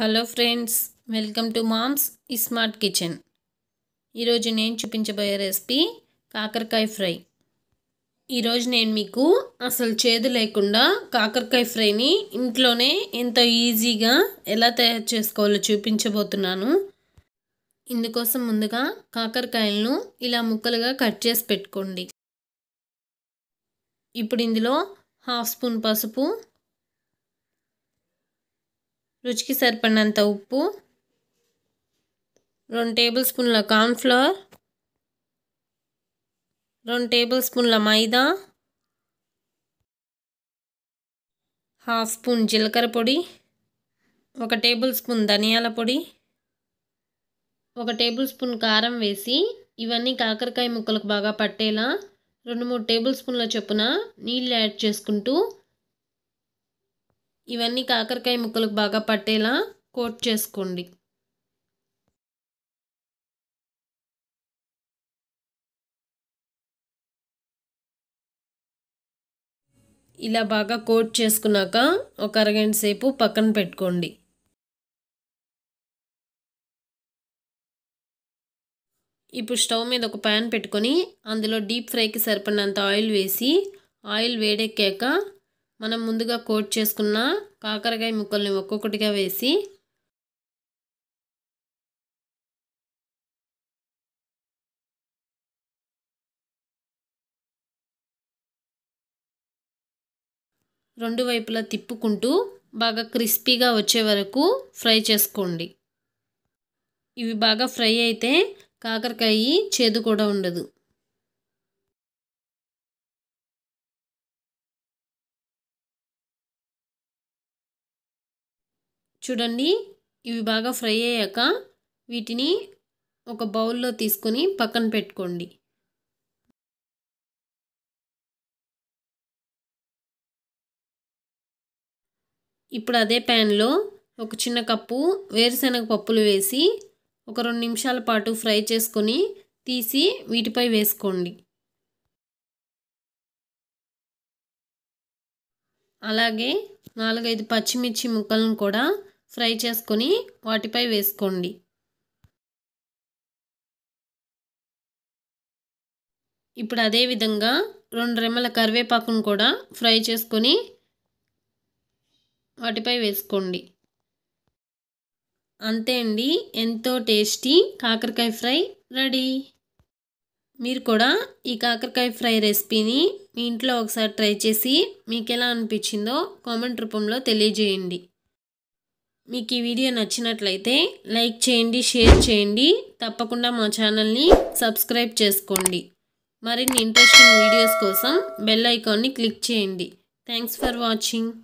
hello friends welcome to Mom's Smart Kitchen ఈరోజు నేను చూపించబోయే రెసిపీ కాకరకాయ ఫ్రై ఈరోజు నేను మీకు అసలు చేదు లేకుండా కాకరకాయ ఫ్రైని ఇంట్లోనే ఎంత ఈజీగా ఎలా తయారు చేసుకోవాలో చూపించబోతున్నాను ఇందుకోసం ముందుగా కాకరకాయలను ఇలా ముక్కలుగా కట్ చేసి పెట్టుకోండి ఇప్పుడు ఇందులో హాఫ్ స్పూన్ పసుపు రుచికి సరిపడినంత ఉప్పు రెండు టేబుల్ స్పూన్ల కార్న్ఫ్లవర్ రెండు టేబుల్ స్పూన్ల మైదా హాఫ్ స్పూన్ జీలకర్ర పొడి ఒక టేబుల్ స్పూన్ ధనియాల పొడి ఒక టేబుల్ స్పూన్ కారం వేసి ఇవన్నీ కాకరకాయ ముక్కలకు బాగా పట్టేలా రెండు మూడు టేబుల్ స్పూన్ల చొప్పున నీళ్ళు యాడ్ చేసుకుంటూ ఇవన్నీ కాకరకాయ ముక్కలకు బాగా పట్టేలా కోట్ చేసుకోండి ఇలా బాగా కోట్ చేసుకున్నాక ఒక అరగంట సేపు పక్కన పెట్టుకోండి ఇప్పుడు స్టవ్ మీద ఒక ప్యాన్ పెట్టుకొని అందులో డీప్ ఫ్రైకి సరిపడినంత ఆయిల్ వేసి ఆయిల్ వేడెక్కాక మనం ముందుగా కోట్ చేసుకున్న కాకరకాయ ముక్కల్ని ఒక్కొక్కటిగా వేసి రెండు వైపులా తిప్పుకుంటూ బాగా క్రిస్పీగా వచ్చే వరకు ఫ్రై చేసుకోండి ఇవి బాగా ఫ్రై అయితే కాకరకాయ చేదు కూడా ఉండదు చూడండి ఇవి బాగా ఫ్రై అయ్యాక వీటిని ఒక బౌల్లో తీసుకొని పక్కన పెట్టుకోండి ఇప్పుడు అదే ప్యాన్లో ఒక చిన్న కప్పు వేరుశనగ పప్పులు వేసి ఒక రెండు నిమిషాల పాటు ఫ్రై చేసుకొని తీసి వీటిపై వేసుకోండి అలాగే నాలుగైదు పచ్చిమిర్చి ముక్కలను కూడా ఫ్రై చేసుకొని వాటిపై వేసుకోండి ఇప్పుడు అదేవిధంగా రెండు రెమ్మల కరివేపాకును కూడా ఫ్రై చేసుకొని వాటిపై వేసుకోండి అంతే అండి ఎంతో టేస్టీ కాకరకాయ ఫ్రై రెడీ మీరు కూడా ఈ కాకరకాయ ఫ్రై రెసిపీని మీ ఇంట్లో ఒకసారి ట్రై చేసి మీకు ఎలా అనిపించిందో కామెంట్ రూపంలో తెలియజేయండి మీకు ఈ వీడియో నచ్చినట్లయితే లైక్ చేయండి షేర్ చేయండి తప్పకుండా మా ఛానల్ని సబ్స్క్రైబ్ చేసుకోండి మరిన్ని ఇంట్రెస్టింగ్ వీడియోస్ కోసం బెల్ ఐకాన్ని క్లిక్ చేయండి థ్యాంక్స్ ఫర్ వాచింగ్